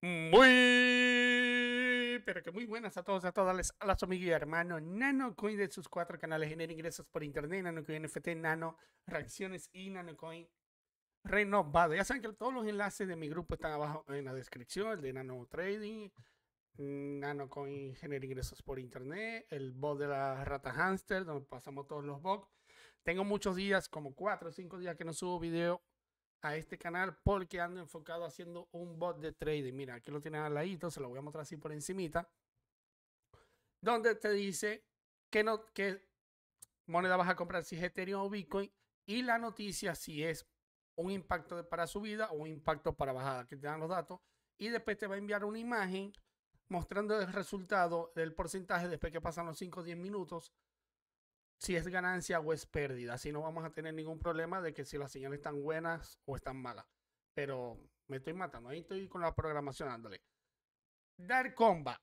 Muy, pero que muy buenas a todos, a todas, a las y y y nano NanoCoin de sus cuatro canales, genera ingresos por internet, Coin NFT, Nano, reacciones y Nano Coin renovado. Ya saben que todos los enlaces de mi grupo están abajo en la descripción, el de Nano Trading, Nano Coin genera ingresos por internet, el bot de la rata hamster, donde pasamos todos los bots. Tengo muchos días, como cuatro o cinco días que no subo video a este canal porque ando enfocado haciendo un bot de trading. Mira, aquí lo tienes al ladito, se lo voy a mostrar así por encimita. Donde te dice que no que moneda vas a comprar si es Ethereum o Bitcoin y la noticia si es un impacto para subida o un impacto para bajada, que te dan los datos y después te va a enviar una imagen mostrando el resultado del porcentaje después que pasan los 5 o 10 minutos si es ganancia o es pérdida. Así no vamos a tener ningún problema de que si las señales están buenas o están malas. Pero me estoy matando. Ahí estoy con la programación ándale Dar comba,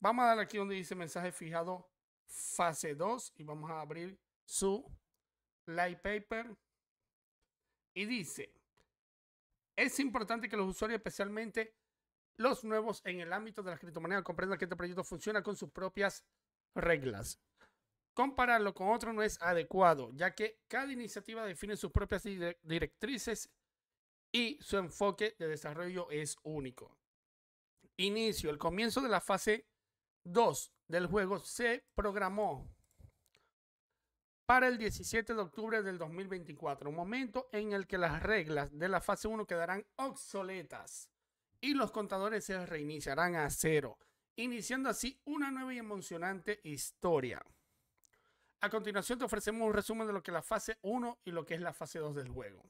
Vamos a dar aquí donde dice mensaje fijado fase 2 y vamos a abrir su light paper. Y dice, es importante que los usuarios, especialmente los nuevos en el ámbito de la criptomonedas, comprendan que este proyecto funciona con sus propias reglas. Compararlo con otro no es adecuado, ya que cada iniciativa define sus propias directrices y su enfoque de desarrollo es único. Inicio. El comienzo de la fase 2 del juego se programó para el 17 de octubre del 2024, un momento en el que las reglas de la fase 1 quedarán obsoletas y los contadores se reiniciarán a cero, iniciando así una nueva y emocionante historia. A continuación te ofrecemos un resumen de lo que es la fase 1 y lo que es la fase 2 del juego.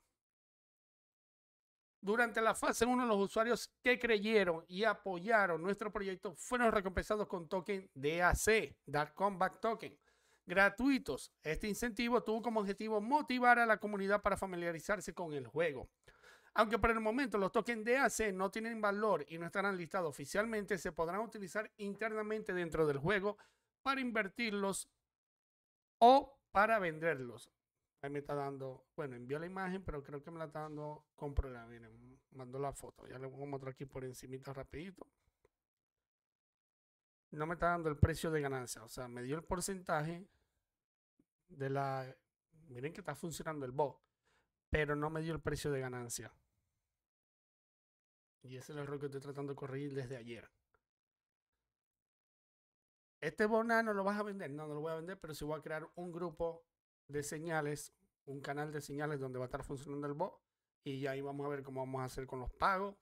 Durante la fase 1, los usuarios que creyeron y apoyaron nuestro proyecto fueron recompensados con token DAC, Dark Combat Token, gratuitos. Este incentivo tuvo como objetivo motivar a la comunidad para familiarizarse con el juego. Aunque por el momento los tokens DAC no tienen valor y no estarán listados oficialmente, se podrán utilizar internamente dentro del juego para invertirlos para venderlos. Ahí me está dando, bueno, envió la imagen, pero creo que me la está dando con la Miren, mandó la foto. Ya le voy a mostrar aquí por encimita rapidito. No me está dando el precio de ganancia. O sea, me dio el porcentaje de la... Miren que está funcionando el bot, pero no me dio el precio de ganancia. Y ese es el error que estoy tratando de corregir desde ayer este bono no lo vas a vender, no, no lo voy a vender, pero sí voy a crear un grupo de señales, un canal de señales donde va a estar funcionando el bot y ya ahí vamos a ver cómo vamos a hacer con los pagos.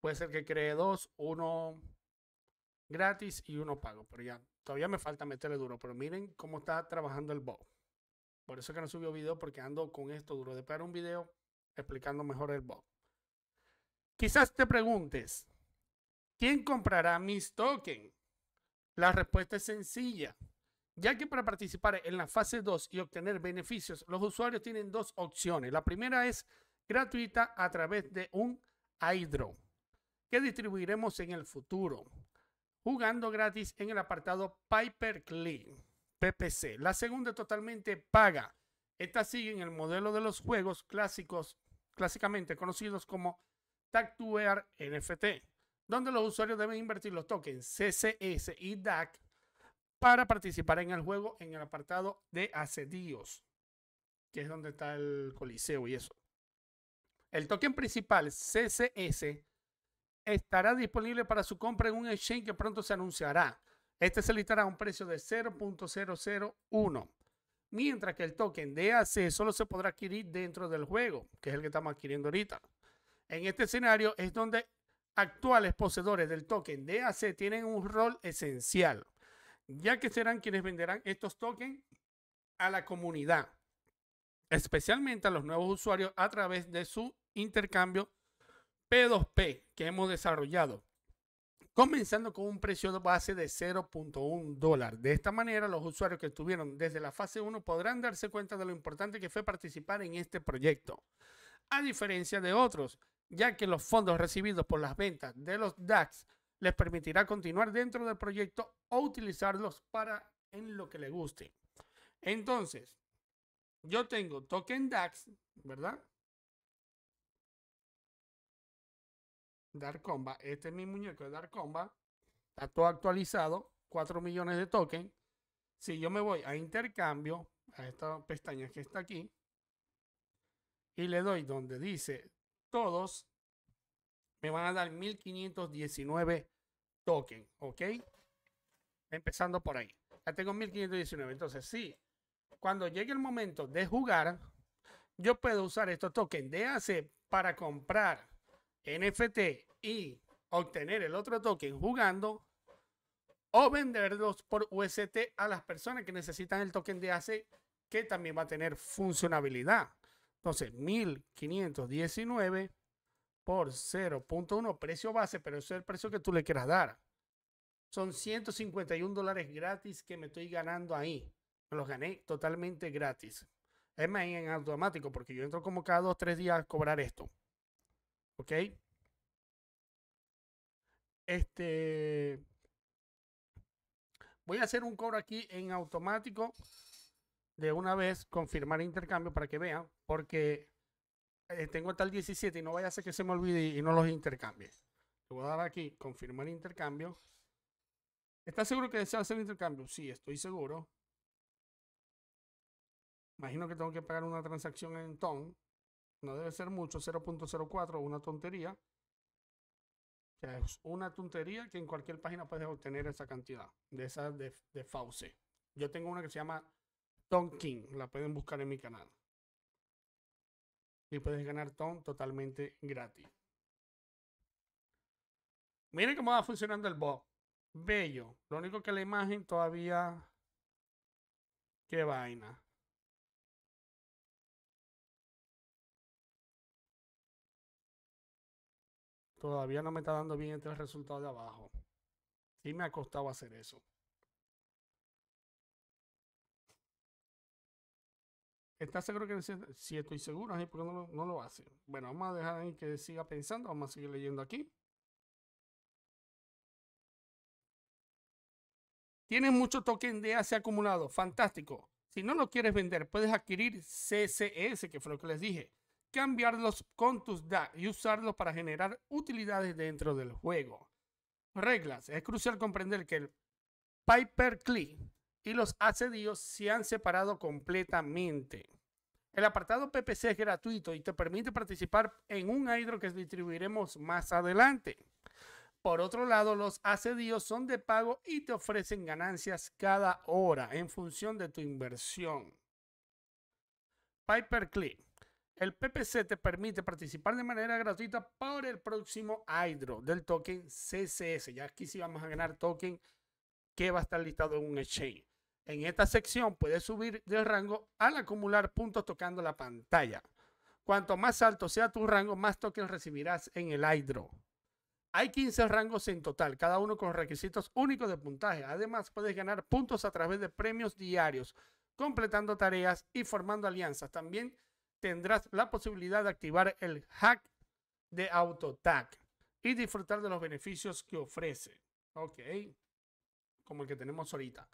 Puede ser que cree dos, uno gratis y uno pago, pero ya todavía me falta meterle duro, pero miren cómo está trabajando el bot. Por eso que no subió video porque ando con esto duro de pegar un video explicando mejor el bot. Quizás te preguntes, ¿quién comprará mis tokens? La respuesta es sencilla, ya que para participar en la fase 2 y obtener beneficios, los usuarios tienen dos opciones. La primera es gratuita a través de un iDraw que distribuiremos en el futuro, jugando gratis en el apartado Piper Clean, PPC. La segunda totalmente paga. Esta sigue en el modelo de los juegos clásicos, clásicamente conocidos como Tactuar NFT donde los usuarios deben invertir los tokens CCS y DAC para participar en el juego en el apartado de asedios, que es donde está el coliseo y eso. El token principal CCS estará disponible para su compra en un exchange que pronto se anunciará. Este se listará a un precio de 0.001, mientras que el token DAC solo se podrá adquirir dentro del juego, que es el que estamos adquiriendo ahorita. En este escenario es donde actuales poseedores del token DAC tienen un rol esencial, ya que serán quienes venderán estos tokens a la comunidad, especialmente a los nuevos usuarios a través de su intercambio P2P que hemos desarrollado, comenzando con un precio de base de 0.1 dólar. De esta manera, los usuarios que estuvieron desde la fase 1 podrán darse cuenta de lo importante que fue participar en este proyecto, a diferencia de otros ya que los fondos recibidos por las ventas de los DAX les permitirá continuar dentro del proyecto o utilizarlos para en lo que le guste. Entonces, yo tengo token DAX, ¿verdad? Comba. este es mi muñeco de comba está todo actualizado, 4 millones de token. Si yo me voy a intercambio, a esta pestaña que está aquí, y le doy donde dice todos, me van a dar 1519 tokens, ¿ok? Empezando por ahí. Ya tengo 1519. Entonces, sí, cuando llegue el momento de jugar, yo puedo usar estos tokens de AC para comprar NFT y obtener el otro token jugando o venderlos por UST a las personas que necesitan el token de AC que también va a tener funcionabilidad. Entonces, 1519 por 0.1, precio base, pero eso es el precio que tú le quieras dar. Son 151 dólares gratis que me estoy ganando ahí. Me los gané totalmente gratis. Es más, en automático, porque yo entro como cada dos, tres días a cobrar esto. ¿Ok? Este. Voy a hacer un cobro aquí en automático de una vez confirmar intercambio para que vean, porque eh, tengo tal 17 y no vaya a ser que se me olvide y, no los intercambie. Le voy a dar aquí, confirmar intercambio. ¿Estás seguro que deseas hacer intercambio? Sí, estoy seguro. Imagino que tengo que pagar una transacción en TON. No debe ser mucho, 0.04, una tontería. O es una tontería que en cualquier página puedes obtener esa cantidad de esa de, de Fauce. Yo tengo una que se llama Tom King. La pueden buscar en mi canal. Y puedes ganar Tom totalmente gratis. Miren cómo va funcionando el bot. Bello. Lo único que la imagen todavía. Qué vaina. Todavía no me está dando bien este resultado de abajo. Sí me ha costado hacer eso. ¿Estás seguro que si estoy seguro? Así porque no lo, no hace. Bueno, vamos a dejar ahí que siga pensando. Vamos a seguir leyendo aquí. Tienes mucho token de AC acumulado. Fantástico. Si no lo quieres vender, puedes adquirir CCS, que fue lo que les dije. Cambiarlos con tus DAC y usarlos para generar utilidades dentro del juego. Reglas. Es crucial comprender que el Piper Click y los asedios se han separado completamente. El apartado PPC es gratuito y te permite participar en un hydro que distribuiremos más adelante. Por otro lado, los asedios son de pago y te ofrecen ganancias cada hora en función de tu inversión. Piperclip. El PPC te permite participar de manera gratuita por el próximo hydro del token CCS. Ya aquí sí vamos a ganar token que va a estar listado en un exchange. En esta sección puedes subir de rango al acumular puntos tocando la pantalla. Cuanto más alto sea tu rango, más tokens recibirás en el iDraw. Hay 15 rangos en total, cada uno con requisitos únicos de puntaje. Además, puedes ganar puntos a través de premios diarios, completando tareas y formando alianzas. También tendrás la posibilidad de activar el hack de AutoTag y disfrutar de los beneficios que ofrece. Ok, como el que tenemos ahorita.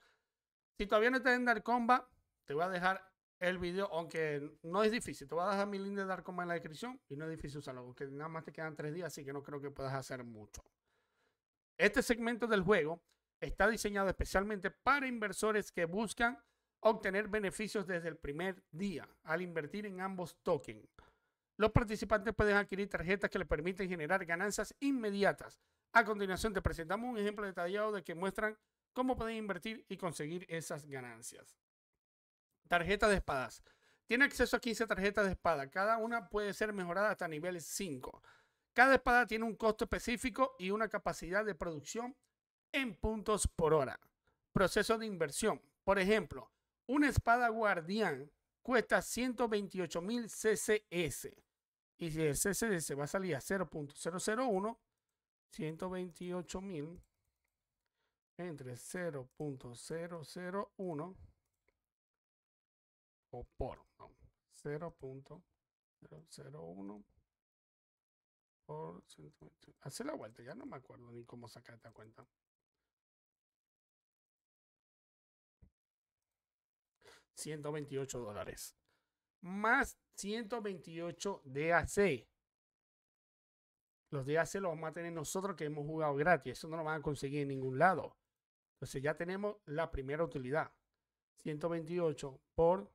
Si todavía no estás en Darkomba, te voy a dejar el video, aunque no es difícil. Te voy a dejar mi link de Darkomba en la descripción y no es difícil usarlo, porque nada más te quedan tres días, así que no creo que puedas hacer mucho. Este segmento del juego está diseñado especialmente para inversores que buscan obtener beneficios desde el primer día al invertir en ambos tokens. Los participantes pueden adquirir tarjetas que les permiten generar ganancias inmediatas. A continuación te presentamos un ejemplo detallado de que muestran cómo pueden invertir y conseguir esas ganancias. Tarjeta de espadas. Tiene acceso a 15 tarjetas de espada. Cada una puede ser mejorada hasta nivel 5. Cada espada tiene un costo específico y una capacidad de producción en puntos por hora. Proceso de inversión. Por ejemplo, una espada guardián cuesta 128.000 CCS. Y si el CCS va a salir a 0.001, 128.000 entre 0.001 o por 0.001 por Hace la vuelta, ya no me acuerdo ni cómo sacar esta cuenta. $128 dólares. Más 128 DAC. Los DAC los vamos a tener nosotros que hemos jugado gratis. Eso no lo van a conseguir en ningún lado. Entonces ya tenemos la primera utilidad. 128 por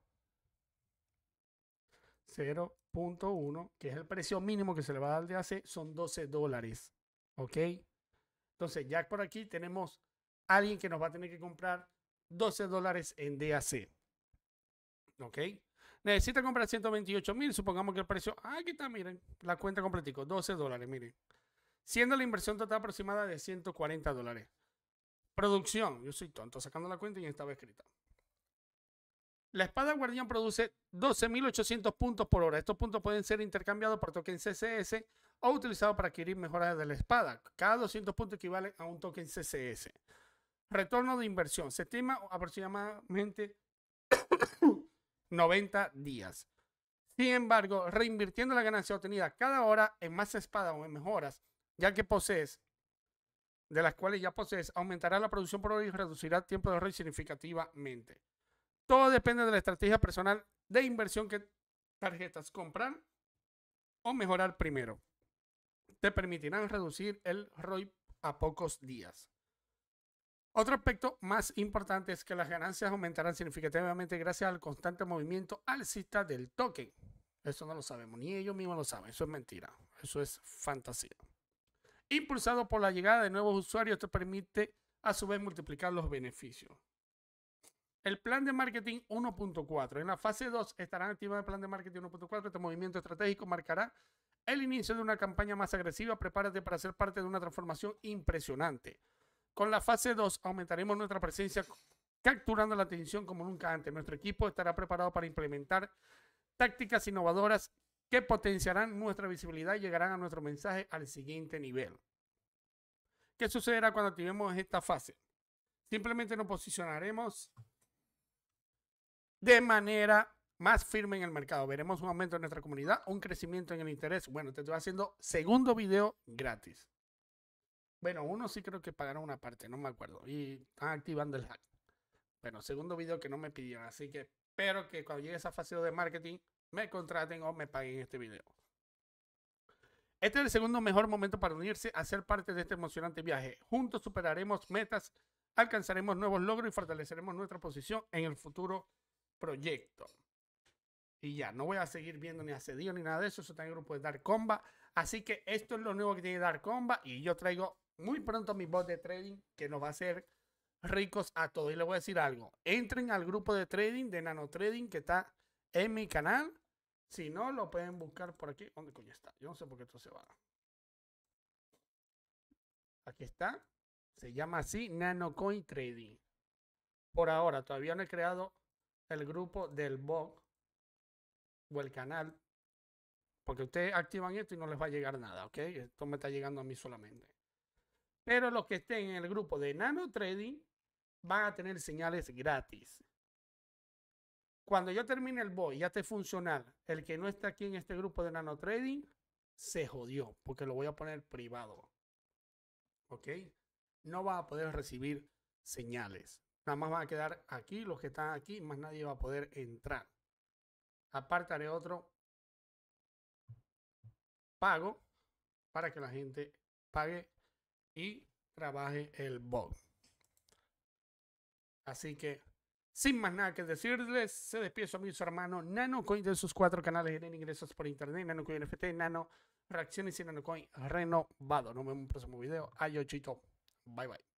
0.1, que es el precio mínimo que se le va a dar de DAC, son 12 dólares. ¿Ok? Entonces ya por aquí tenemos alguien que nos va a tener que comprar 12 dólares en DAC. ¿Ok? Necesita comprar 128 mil. Supongamos que el precio. Ah, aquí está, miren. La cuenta completico. 12 dólares, miren. Siendo la inversión total aproximada de 140 dólares. Producción, yo soy tonto, sacando la cuenta y estaba escrita. La espada guardián produce 12.800 puntos por hora. Estos puntos pueden ser intercambiados por token CCS o utilizados para adquirir mejoras de la espada. Cada 200 puntos equivale a un token CCS. Retorno de inversión. Se estima aproximadamente 90 días. Sin embargo, reinvirtiendo la ganancia obtenida cada hora en más espadas o en mejoras, ya que posees de las cuales ya posees, aumentará la producción por hoy y reducirá el tiempo de ROI significativamente. Todo depende de la estrategia personal de inversión que tarjetas compran o mejorar primero. Te permitirán reducir el ROI a pocos días. Otro aspecto más importante es que las ganancias aumentarán significativamente gracias al constante movimiento alcista del token. Eso no lo sabemos, ni ellos mismos lo saben, eso es mentira, eso es fantasía. Impulsado por la llegada de nuevos usuarios, esto permite a su vez multiplicar los beneficios. El plan de marketing 1.4. En la fase 2 estará activado el plan de marketing 1.4. Este movimiento estratégico marcará el inicio de una campaña más agresiva. Prepárate para ser parte de una transformación impresionante. Con la fase 2 aumentaremos nuestra presencia capturando la atención como nunca antes. Nuestro equipo estará preparado para implementar tácticas innovadoras que potenciarán nuestra visibilidad y llegarán a nuestro mensaje al siguiente nivel. ¿Qué sucederá cuando activemos esta fase? Simplemente nos posicionaremos de manera más firme en el mercado. Veremos un aumento en nuestra comunidad, un crecimiento en el interés. Bueno, te estoy haciendo segundo video gratis. Bueno, uno sí creo que pagaron una parte, no me acuerdo. Y están activando el hack. Bueno, segundo video que no me pidieron. Así que espero que cuando llegue esa fase de marketing me contraten o me paguen este video. Este es el segundo mejor momento para unirse a ser parte de este emocionante viaje. Juntos superaremos metas, alcanzaremos nuevos logros y fortaleceremos nuestra posición en el futuro proyecto. Y ya, no voy a seguir viendo ni asedio ni nada de eso. Eso está en el grupo de Comba. Así que esto es lo nuevo que tiene Dar Comba. Y yo traigo muy pronto mi bot de trading que nos va a hacer ricos a todos. Y les voy a decir algo. Entren al grupo de trading de Nano Trading que está en mi canal. Si no, lo pueden buscar por aquí. ¿Dónde coño está? Yo no sé por qué esto se va. Aquí está. Se llama así NanoCoin Trading. Por ahora, todavía no he creado el grupo del bot o el canal. Porque ustedes activan esto y no les va a llegar nada, ¿ok? Esto me está llegando a mí solamente. Pero los que estén en el grupo de Nano Trading van a tener señales gratis. Cuando yo termine el bot ya esté funcional, el que no está aquí en este grupo de nano trading se jodió porque lo voy a poner privado. ¿Ok? No va a poder recibir señales. Nada más van a quedar aquí los que están aquí, más nadie va a poder entrar. Apartaré otro pago para que la gente pague y trabaje el bot. Así que sin más nada que decirles, se despide su amigo su hermano NanoCoin de sus cuatro canales de ingresos por internet, NanoCoin NFT, Nano Reacciones y NanoCoin Renovado. Nos vemos en un próximo video. Adiós, chito. Bye, bye.